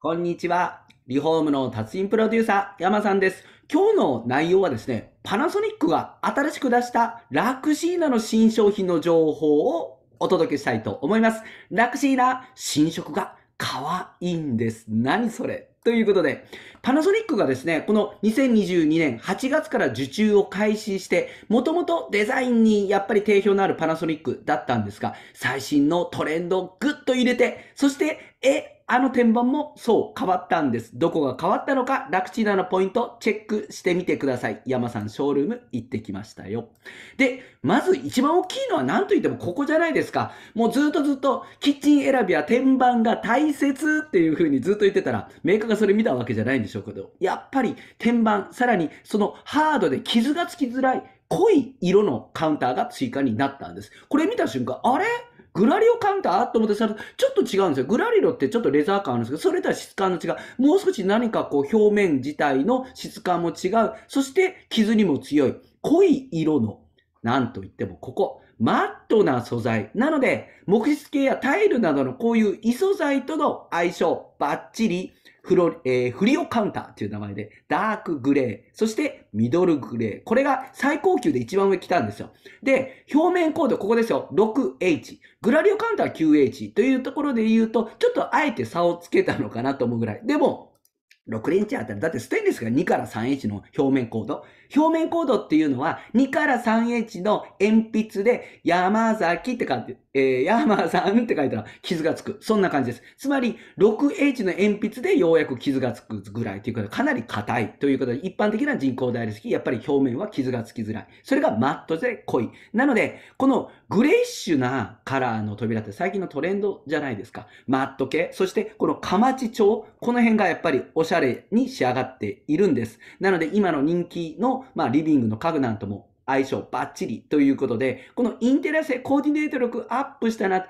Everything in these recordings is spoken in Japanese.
こんにちは。リフォームの達人プロデューサー、山さんです。今日の内容はですね、パナソニックが新しく出したラクシーナの新商品の情報をお届けしたいと思います。ラクシーナ、新色が可愛いんです。何それということで、パナソニックがですね、この2022年8月から受注を開始して、もともとデザインにやっぱり定評のあるパナソニックだったんですが、最新のトレンドをグッと入れて、そしてえ、あの天板もそう変わったんです。どこが変わったのか、楽ちチーナのポイントチェックしてみてください。山さんショールーム行ってきましたよ。で、まず一番大きいのは何と言ってもここじゃないですか。もうずっとずっとキッチン選びは天板が大切っていう風にずっと言ってたら、メーカーがそれ見たわけじゃないんでしょうけど、やっぱり天板、さらにそのハードで傷がつきづらい濃い色のカウンターが追加になったんです。これ見た瞬間、あれグラリオ感かと思って、ちょっと違うんですよ。グラリロってちょっとレザー感あるんですけど、それとは質感の違う。もう少し何かこう、表面自体の質感も違う。そして、傷にも強い。濃い色の、なんといってもここ。マットな素材。なので、木質系やタイルなどのこういう異素材との相性、バッチリフロ、えー、フリオカウンターという名前で、ダークグレー、そしてミドルグレー。これが最高級で一番上来たんですよ。で、表面コード、ここですよ。6H。グラリオカウンター 9H というところで言うと、ちょっとあえて差をつけたのかなと思うぐらい。でも、6レンチャったらだってステンレスが2から 3H の表面硬度。表面コードっていうのは、2から 3H の鉛筆で、山崎って書いて、えー、山さんって書いたら傷がつく。そんな感じです。つまり、6H の鉛筆でようやく傷がつくぐらいということで、かなり硬いということで、一般的な人工大理石、やっぱり表面は傷がつきづらい。それがマットで濃い。なので、このグレイッシュなカラーの扉って最近のトレンドじゃないですか。マット系。そして、このかまち調。この辺がやっぱりおしゃ洒に仕上がっているんです。なので今の人気の、まあ、リビングの家具なんとも相性バッチリということで、このインテリア性コーディネート力アップしたな、う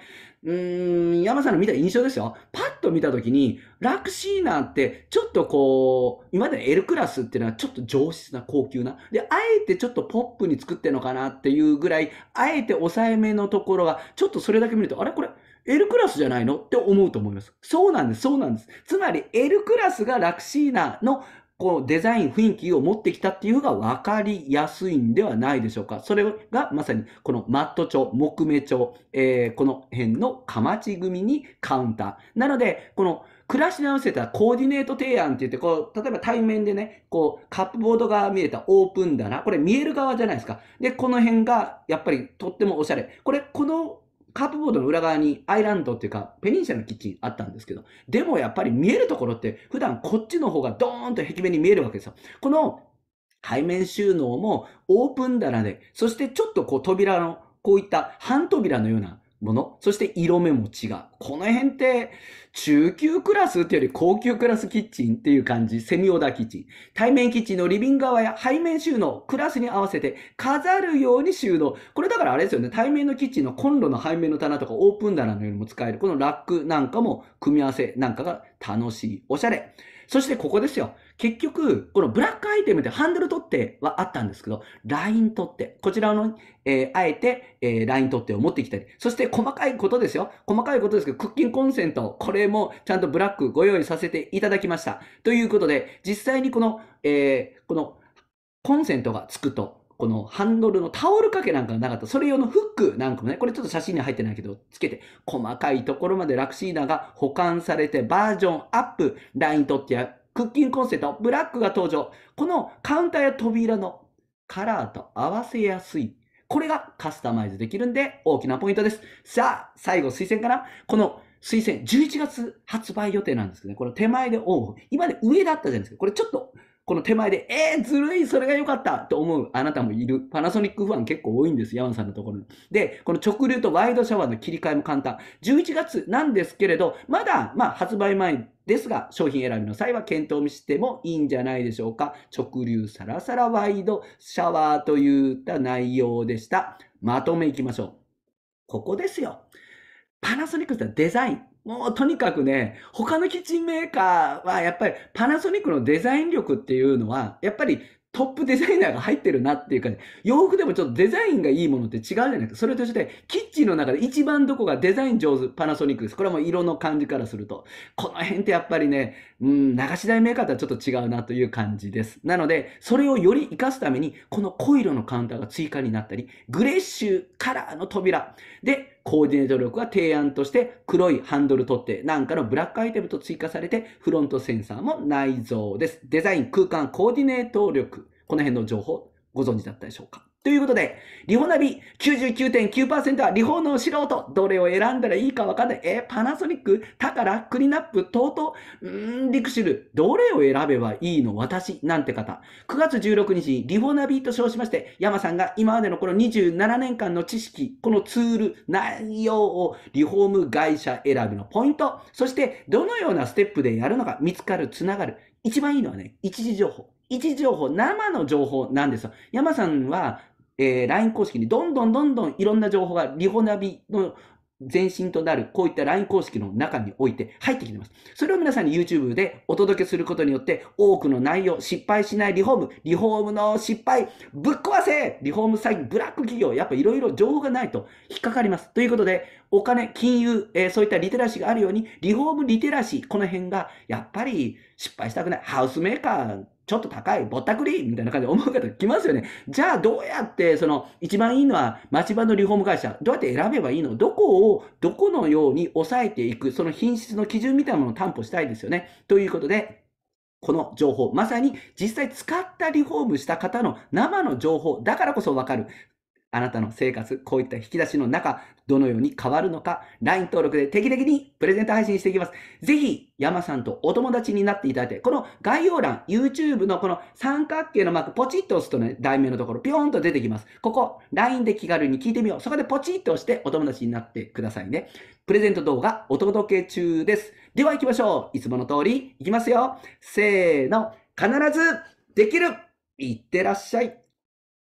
ーん、山さんの見た印象ですよ。パッと見たときに、ラクシーナってちょっとこう、今までの L クラスっていうのはちょっと上質な高級な。で、あえてちょっとポップに作ってんのかなっていうぐらい、あえて抑えめのところが、ちょっとそれだけ見ると、あれこれ L クラスじゃないのって思うと思います。そうなんです、そうなんです。つまり L クラスがラクシーナのこのデザイン、雰囲気を持ってきたっていうのが分かりやすいんではないでしょうか。それがまさにこのマット調、木目調、えー、この辺のかまち組にカウンター。なので、この暮らし直せたコーディネート提案って言って、こう、例えば対面でね、こう、カップボードが見えたオープン棚、これ見える側じゃないですか。で、この辺がやっぱりとってもおしゃれ。これ、このカープボードの裏側にアイランドっていうか、ペニンシャのキッチンあったんですけど、でもやっぱり見えるところって、普段こっちの方がドーンと壁面に見えるわけですよ。この背面収納もオープン棚で、そしてちょっとこう扉の、こういった半扉のようなもの、そして色目も違う。この辺って中級クラスっいうより高級クラスキッチンっていう感じ、セミオーダーキッチン。対面キッチンのリビング側や背面収納、クラスに合わせて飾るように収納。これだからあれですよね、対面のキッチンのコンロの背面の棚とかオープン棚のよりも使える、このラックなんかも組み合わせなんかが楽しい。おしゃれ。そしてここですよ。結局、このブラックアイテムってハンドル取ってはあったんですけど、LINE 取って、こちらの、えー、あえて、えー、LINE 取ってを持ってきたり、そして細かいことですよ。細かいことですけど、クッキンコンセント、これもちゃんとブラックご用意させていただきました。ということで、実際にこの、えー、このコンセントがつくと、このハンドルのタオル掛けなんかがなかった。それ用のフックなんかもね、これちょっと写真には入ってないけど、つけて、細かいところまでラクシーナが保管されて、バージョンアップ、ライン取ってや、クッキングコンセント、ブラックが登場。このカウンターや扉のカラーと合わせやすい。これがカスタマイズできるんで、大きなポイントです。さあ、最後、推薦かなこの、推薦、11月発売予定なんですけどね、これ手前で、おン今で上だったじゃないですか。これちょっと、この手前で、えー、ずるい、それが良かったと思うあなたもいる。パナソニックファン結構多いんです、ヤマンさんのところに。で、この直流とワイドシャワーの切り替えも簡単。11月なんですけれど、まだ、まあ、発売前ですが、商品選びの際は検討してもいいんじゃないでしょうか。直流サラサラワイドシャワーといった内容でした。まとめいきましょう。ここですよ。パナソニックってデザイン。もうとにかくね、他のキッチンメーカーはやっぱりパナソニックのデザイン力っていうのは、やっぱりトップデザイナーが入ってるなっていうかね、洋服でもちょっとデザインがいいものって違うじゃないですか。それとして、キッチンの中で一番どこがデザイン上手、パナソニックです。これはもう色の感じからすると。この辺ってやっぱりね、うん、流し台メーカーとはちょっと違うなという感じです。なので、それをより活かすために、この濃い色のカウンターが追加になったり、グレッシュカラーの扉。で、コーディネート力は提案として黒いハンドル取ってなんかのブラックアイテムと追加されてフロントセンサーも内蔵です。デザイン、空間、コーディネート力。この辺の情報ご存知だったでしょうかということで、リホナビ99.9%はリホの素人。どれを選んだらいいかわかんない。えパナソニック、タカラ、クリナップ、トート、うーん、リクシル。どれを選べばいいの私なんて方。9月16日、リホナビと称しまして、山さんが今までのこの27年間の知識、このツール、内容をリフォーム会社選びのポイント、そしてどのようなステップでやるのか見つかる、つながる。一番いいのはね、一時情報。一時情報、生の情報なんですよ。山さんはえー、LINE 公式にどんどんどんどんいろんな情報がリホナビの前身となる、こういった LINE 公式の中において入ってきています。それを皆さんに YouTube でお届けすることによって、多くの内容、失敗しないリフォーム、リフォームの失敗、ぶっ壊せリフォーム詐欺、ブラック企業、やっぱいろいろ情報がないと引っかかります。ということで、お金、金融、えー、そういったリテラシーがあるように、リフォームリテラシー、この辺が、やっぱり失敗したくない。ハウスメーカー、ちょっと高い、ぼったくりみたいな感じで思う方来ますよね。じゃあどうやって、その、一番いいのは町場のリフォーム会社、どうやって選べばいいのどこを、どこのように抑えていく、その品質の基準みたいなものを担保したいですよね。ということで、この情報、まさに実際使ったリフォームした方の生の情報だからこそわかる。あなたの生活、こういった引き出しの中、どのように変わるのか、LINE 登録で定期的にプレゼント配信していきます。ぜひ、山さんとお友達になっていただいて、この概要欄、YouTube のこの三角形のマーク、ポチッと押すとね、題名のところ、ピョーンと出てきます。ここ、LINE で気軽に聞いてみよう。そこでポチッと押してお友達になってくださいね。プレゼント動画、お届け中です。では行きましょう。いつもの通り、行きますよ。せーの。必ずできるいってらっしゃい